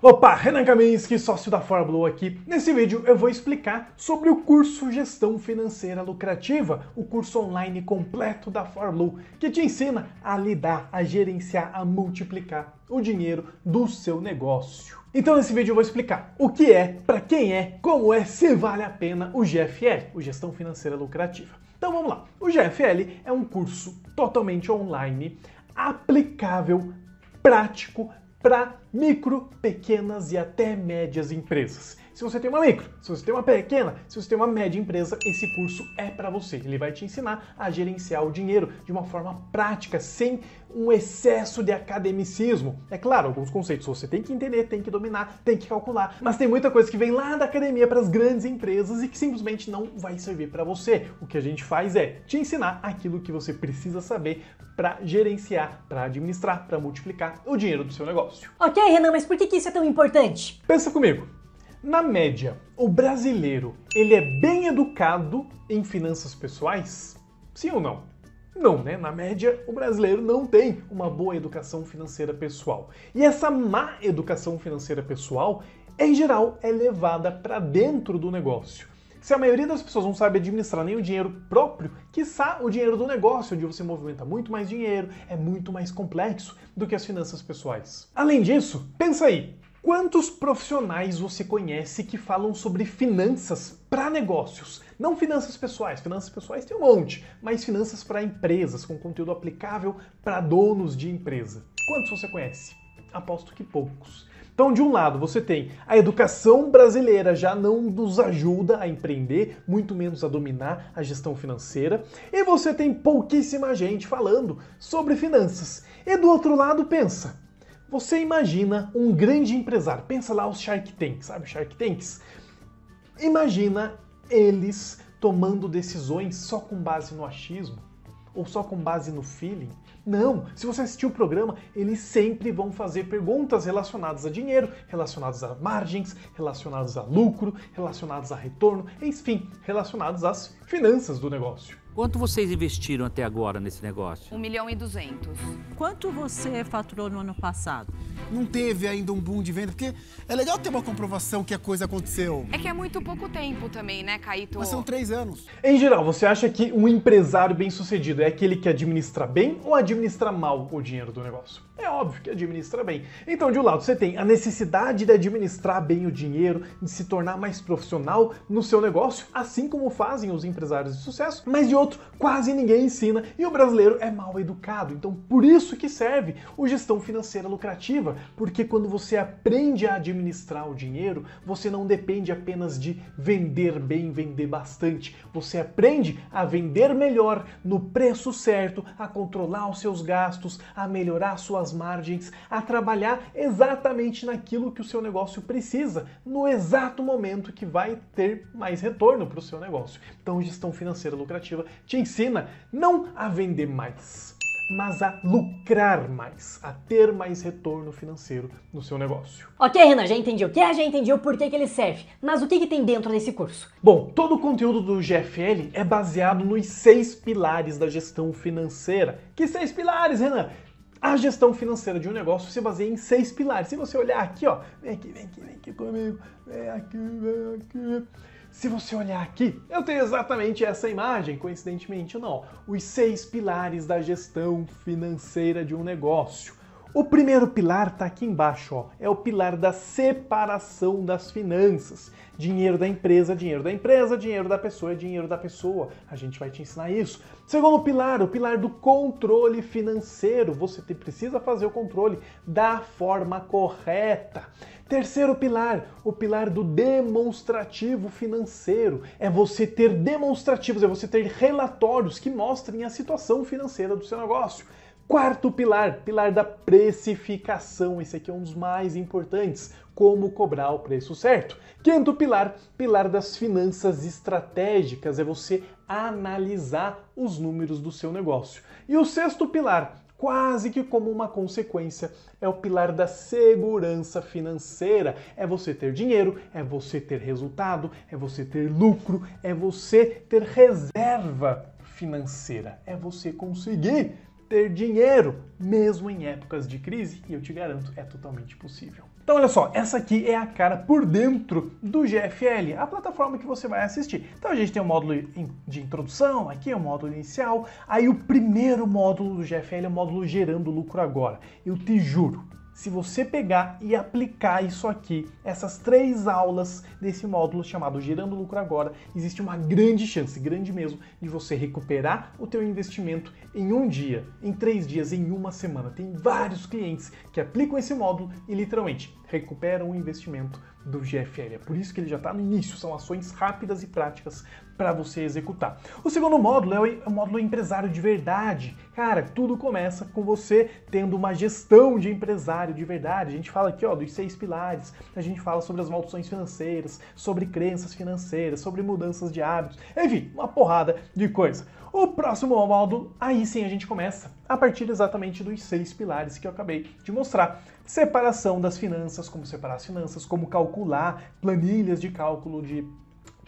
Opa, Renan Kaminski, sócio da Fórmula aqui. Nesse vídeo eu vou explicar sobre o curso Gestão Financeira Lucrativa, o curso online completo da Fórmula que te ensina a lidar, a gerenciar, a multiplicar o dinheiro do seu negócio. Então nesse vídeo eu vou explicar o que é, para quem é, como é, se vale a pena o GFL, o Gestão Financeira Lucrativa. Então vamos lá. O GFL é um curso totalmente online, aplicável, prático para micro, pequenas e até médias empresas. Se você tem uma micro, se você tem uma pequena, se você tem uma média empresa, esse curso é para você. Ele vai te ensinar a gerenciar o dinheiro de uma forma prática, sem um excesso de academicismo. É claro, alguns conceitos você tem que entender, tem que dominar, tem que calcular, mas tem muita coisa que vem lá da academia para as grandes empresas e que simplesmente não vai servir para você. O que a gente faz é te ensinar aquilo que você precisa saber para gerenciar, para administrar, para multiplicar o dinheiro do seu negócio. Ok, Renan, mas por que, que isso é tão importante? Pensa comigo. Na média, o brasileiro, ele é bem educado em finanças pessoais? Sim ou não? Não, né? Na média, o brasileiro não tem uma boa educação financeira pessoal. E essa má educação financeira pessoal, em geral, é levada para dentro do negócio. Se a maioria das pessoas não sabe administrar nem o dinheiro próprio, quiçá o dinheiro do negócio, onde você movimenta muito mais dinheiro, é muito mais complexo do que as finanças pessoais. Além disso, pensa aí, Quantos profissionais você conhece que falam sobre finanças para negócios? Não finanças pessoais, finanças pessoais tem um monte, mas finanças para empresas, com conteúdo aplicável para donos de empresa. Quantos você conhece? Aposto que poucos. Então, de um lado, você tem a educação brasileira já não nos ajuda a empreender, muito menos a dominar a gestão financeira, e você tem pouquíssima gente falando sobre finanças. E do outro lado, pensa, você imagina um grande empresário, pensa lá os Shark Tanks, sabe Shark Tanks? Imagina eles tomando decisões só com base no achismo ou só com base no feeling. Não, se você assistiu o programa, eles sempre vão fazer perguntas relacionadas a dinheiro, relacionadas a margens, relacionadas a lucro, relacionadas a retorno, enfim, relacionadas às finanças do negócio. Quanto vocês investiram até agora nesse negócio? 1 milhão e 200. Quanto você faturou no ano passado? Não teve ainda um boom de venda, porque é legal ter uma comprovação que a coisa aconteceu. É que é muito pouco tempo também, né, Caíto? Mas são três anos. Em geral, você acha que um empresário bem sucedido é aquele que administra bem ou administra mal o dinheiro do negócio? É óbvio que administra bem. Então, de um lado, você tem a necessidade de administrar bem o dinheiro, de se tornar mais profissional no seu negócio, assim como fazem os empresários de sucesso, mas de outro, quase ninguém ensina e o brasileiro é mal educado. Então, por isso que serve o gestão financeira lucrativa, porque quando você aprende a administrar o dinheiro, você não depende apenas de vender bem, vender bastante. Você aprende a vender melhor, no preço certo, a controlar os seus gastos, a melhorar suas suas margens, a trabalhar exatamente naquilo que o seu negócio precisa, no exato momento que vai ter mais retorno para o seu negócio. Então, gestão financeira lucrativa te ensina não a vender mais, mas a lucrar mais, a ter mais retorno financeiro no seu negócio. Ok, Renan, já entendi o que é, já entendi o porquê que ele serve, mas o que, que tem dentro desse curso? Bom, todo o conteúdo do GFL é baseado nos seis pilares da gestão financeira. Que seis pilares, Renan? A gestão financeira de um negócio se baseia em seis pilares. Se você olhar aqui, ó, vem aqui, vem aqui, vem aqui comigo, vem aqui, vem aqui. Se você olhar aqui, eu tenho exatamente essa imagem, coincidentemente não, os seis pilares da gestão financeira de um negócio. O primeiro pilar está aqui embaixo, ó, é o pilar da separação das finanças. Dinheiro da empresa, dinheiro da empresa, dinheiro da pessoa, dinheiro da pessoa. A gente vai te ensinar isso. Segundo pilar, o pilar do controle financeiro. Você precisa fazer o controle da forma correta. Terceiro pilar, o pilar do demonstrativo financeiro. É você ter demonstrativos, é você ter relatórios que mostrem a situação financeira do seu negócio. Quarto pilar, pilar da precificação. Esse aqui é um dos mais importantes, como cobrar o preço certo. Quinto pilar, pilar das finanças estratégicas, é você analisar os números do seu negócio. E o sexto pilar, quase que como uma consequência, é o pilar da segurança financeira. É você ter dinheiro, é você ter resultado, é você ter lucro, é você ter reserva financeira, é você conseguir ter dinheiro, mesmo em épocas de crise, e eu te garanto, é totalmente possível. Então olha só, essa aqui é a cara por dentro do GFL, a plataforma que você vai assistir. Então a gente tem o um módulo de introdução, aqui é o um módulo inicial, aí o primeiro módulo do GFL é o módulo gerando lucro agora. Eu te juro, se você pegar e aplicar isso aqui, essas três aulas desse módulo chamado Gerando Lucro Agora, existe uma grande chance, grande mesmo, de você recuperar o teu investimento em um dia, em três dias, em uma semana. Tem vários clientes que aplicam esse módulo e literalmente recuperam o investimento do GFL. É por isso que ele já está no início, são ações rápidas e práticas para você executar. O segundo módulo é, é o módulo empresário de verdade. Cara, tudo começa com você tendo uma gestão de empresário de verdade. A gente fala aqui ó, dos seis pilares, a gente fala sobre as maldições financeiras, sobre crenças financeiras, sobre mudanças de hábitos, enfim, uma porrada de coisa. O próximo módulo, aí sim a gente começa, a partir exatamente dos seis pilares que eu acabei de mostrar. Separação das finanças, como separar as finanças, como calcular planilhas de cálculo de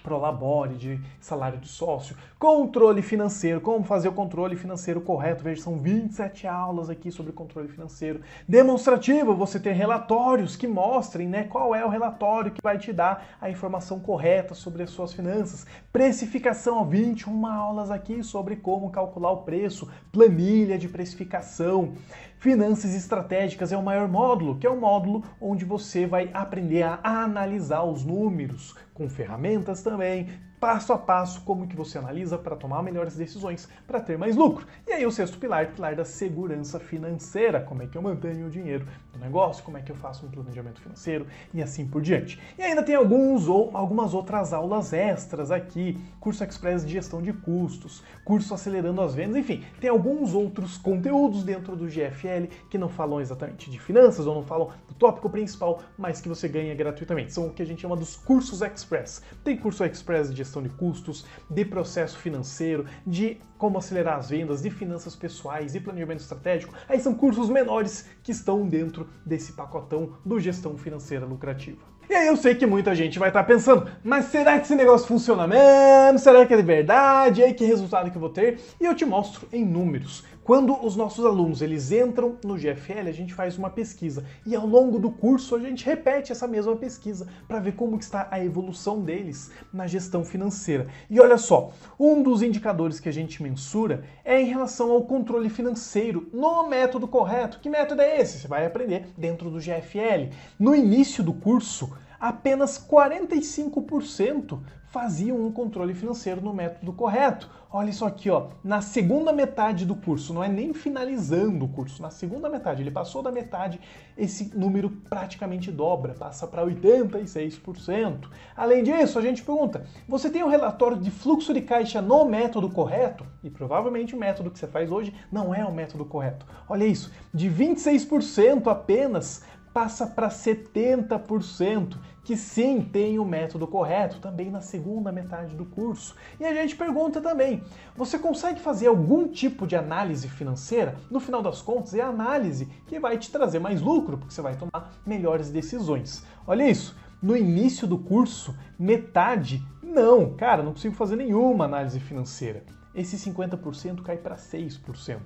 prolabore, de salário de sócio, controle financeiro, como fazer o controle financeiro correto. Veja, são 27 aulas aqui sobre controle financeiro. Demonstrativo, você ter relatórios que mostrem né, qual é o relatório que vai te dar a informação correta sobre as suas finanças. Precificação, 21 aulas aqui sobre como calcular o preço, planilha de precificação. Finanças estratégicas é o maior módulo, que é o módulo onde você vai aprender a analisar os números, com ferramentas também, passo a passo como que você analisa para tomar melhores decisões, para ter mais lucro. E aí o sexto pilar, o pilar da segurança financeira, como é que eu mantenho o dinheiro do negócio, como é que eu faço um planejamento financeiro e assim por diante. E ainda tem alguns ou algumas outras aulas extras aqui, curso express de gestão de custos, curso acelerando as vendas, enfim, tem alguns outros conteúdos dentro do GFL que não falam exatamente de finanças ou não falam do tópico principal, mas que você ganha gratuitamente. São o que a gente chama dos cursos express. Tem curso express de gestão de custos, de processo financeiro, de como acelerar as vendas, de finanças pessoais, de planejamento estratégico. Aí são cursos menores que estão dentro desse pacotão do gestão financeira lucrativa. E aí eu sei que muita gente vai estar tá pensando, mas será que esse negócio funciona mesmo? Será que é de verdade? E aí que resultado que eu vou ter? E eu te mostro em números quando os nossos alunos eles entram no GFL, a gente faz uma pesquisa e ao longo do curso a gente repete essa mesma pesquisa para ver como está a evolução deles na gestão financeira. E olha só, um dos indicadores que a gente mensura é em relação ao controle financeiro no método correto. Que método é esse? Você vai aprender dentro do GFL. No início do curso, apenas 45% faziam um controle financeiro no método correto. Olha isso aqui, ó, na segunda metade do curso, não é nem finalizando o curso, na segunda metade, ele passou da metade, esse número praticamente dobra, passa para 86%. Além disso, a gente pergunta: você tem o um relatório de fluxo de caixa no método correto? E provavelmente o método que você faz hoje não é o método correto. Olha isso, de 26% apenas passa para 70% que sim tem o método correto, também na segunda metade do curso. E a gente pergunta também: você consegue fazer algum tipo de análise financeira? No final das contas, é a análise que vai te trazer mais lucro, porque você vai tomar melhores decisões. Olha isso, no início do curso, metade não, cara, não consigo fazer nenhuma análise financeira. Esse 50% cai para 6%.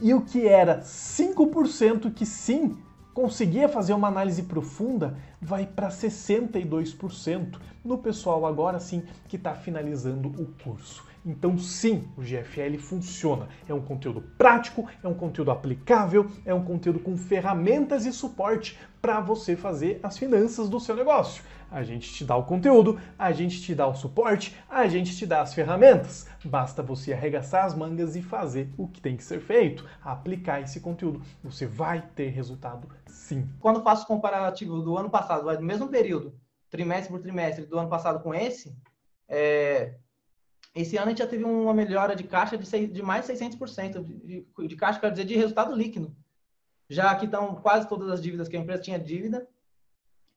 E o que era 5% que sim conseguia fazer uma análise profunda, vai para 62% no pessoal agora sim que está finalizando o curso. Então, sim, o GFL funciona. É um conteúdo prático, é um conteúdo aplicável, é um conteúdo com ferramentas e suporte para você fazer as finanças do seu negócio. A gente te dá o conteúdo, a gente te dá o suporte, a gente te dá as ferramentas. Basta você arregaçar as mangas e fazer o que tem que ser feito, aplicar esse conteúdo. Você vai ter resultado sim. Quando faço comparativo do ano passado, do mesmo período, trimestre por trimestre do ano passado com esse, é, esse ano a gente já teve uma melhora de caixa de, de mais 600%, de, de, caixa, quer dizer, de resultado líquido. Já que estão quase todas as dívidas que a empresa tinha dívida.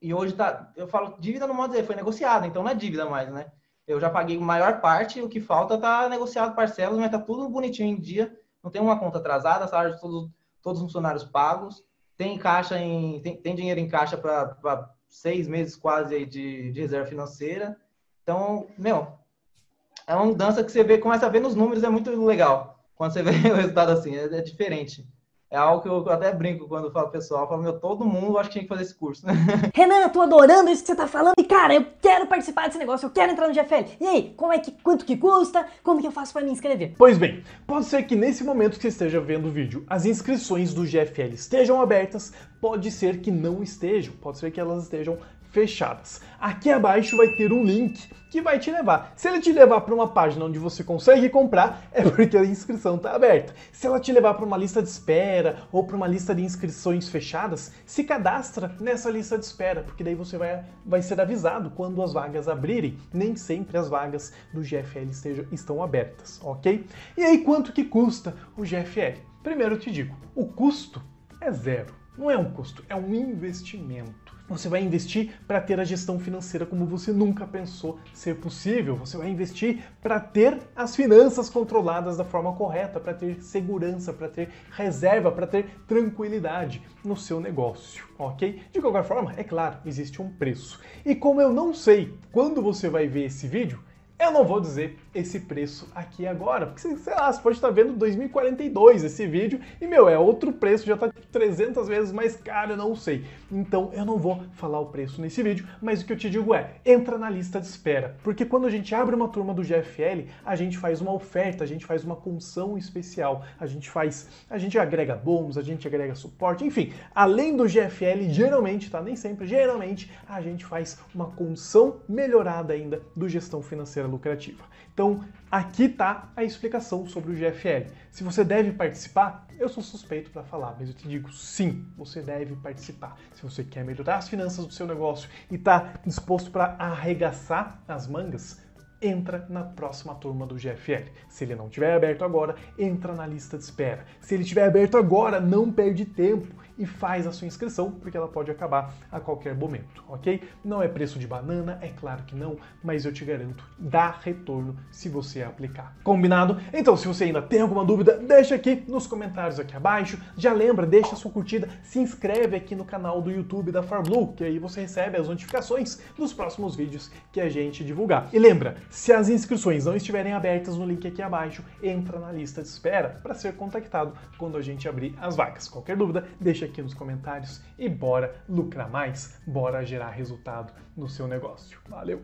E hoje está eu falo dívida no modo de dizer, foi negociada, então não é dívida mais, né? Eu já paguei a maior parte, o que falta está negociado parcelas, mas está tudo bonitinho em dia. Não tem uma conta atrasada, salário de todos, todos os funcionários pagos, tem caixa em, tem, tem dinheiro em caixa para seis meses quase de, de reserva financeira. Então, meu, é uma mudança que você vê, começa a ver nos números, é muito legal. Quando você vê o resultado assim, é, é diferente. É algo que eu até brinco quando falo pessoal, falo, meu, todo mundo acho que tinha que fazer esse curso, Renan, eu tô adorando isso que você tá falando. E cara, eu quero participar desse negócio, eu quero entrar no GFL. E aí, como é que, quanto que custa? Como que eu faço para me inscrever? Pois bem, pode ser que nesse momento que você esteja vendo o vídeo, as inscrições do GFL estejam abertas, pode ser que não estejam, pode ser que elas estejam fechadas. Aqui abaixo vai ter um link que vai te levar. Se ele te levar para uma página onde você consegue comprar, é porque a inscrição está aberta. Se ela te levar para uma lista de espera ou para uma lista de inscrições fechadas, se cadastra nessa lista de espera, porque daí você vai, vai ser avisado quando as vagas abrirem. Nem sempre as vagas do GFL estejam, estão abertas, ok? E aí, quanto que custa o GFL? Primeiro eu te digo, o custo é zero. Não é um custo, é um investimento. Você vai investir para ter a gestão financeira como você nunca pensou ser possível. Você vai investir para ter as finanças controladas da forma correta, para ter segurança, para ter reserva, para ter tranquilidade no seu negócio, ok? De qualquer forma, é claro, existe um preço. E como eu não sei quando você vai ver esse vídeo, eu não vou dizer esse preço aqui agora, porque sei lá, você pode estar vendo 2042 esse vídeo e meu, é outro preço, já está 300 tipo, vezes mais caro, eu não sei. Então eu não vou falar o preço nesse vídeo, mas o que eu te digo é, entra na lista de espera, porque quando a gente abre uma turma do GFL, a gente faz uma oferta, a gente faz uma condição especial, a gente faz, a gente agrega bônus, a gente agrega suporte, enfim, além do GFL, geralmente, tá nem sempre, geralmente a gente faz uma condição melhorada ainda do gestão financeira lucrativa. Então, aqui está a explicação sobre o GFL. Se você deve participar, eu sou suspeito para falar, mas eu te digo sim, você deve participar. Se você quer melhorar as finanças do seu negócio e está disposto para arregaçar as mangas, entra na próxima turma do GFL. Se ele não tiver aberto agora, entra na lista de espera. Se ele tiver aberto agora, não perde tempo e faz a sua inscrição, porque ela pode acabar a qualquer momento, ok? Não é preço de banana, é claro que não, mas eu te garanto, dá retorno se você aplicar. Combinado? Então, se você ainda tem alguma dúvida, deixa aqui nos comentários aqui abaixo. Já lembra, deixa sua curtida, se inscreve aqui no canal do YouTube da FarBlue, que aí você recebe as notificações dos próximos vídeos que a gente divulgar. E lembra, se as inscrições não estiverem abertas no link aqui abaixo, entra na lista de espera para ser contactado quando a gente abrir as vagas. Qualquer dúvida, deixa aqui nos comentários e bora lucrar mais, bora gerar resultado no seu negócio. Valeu!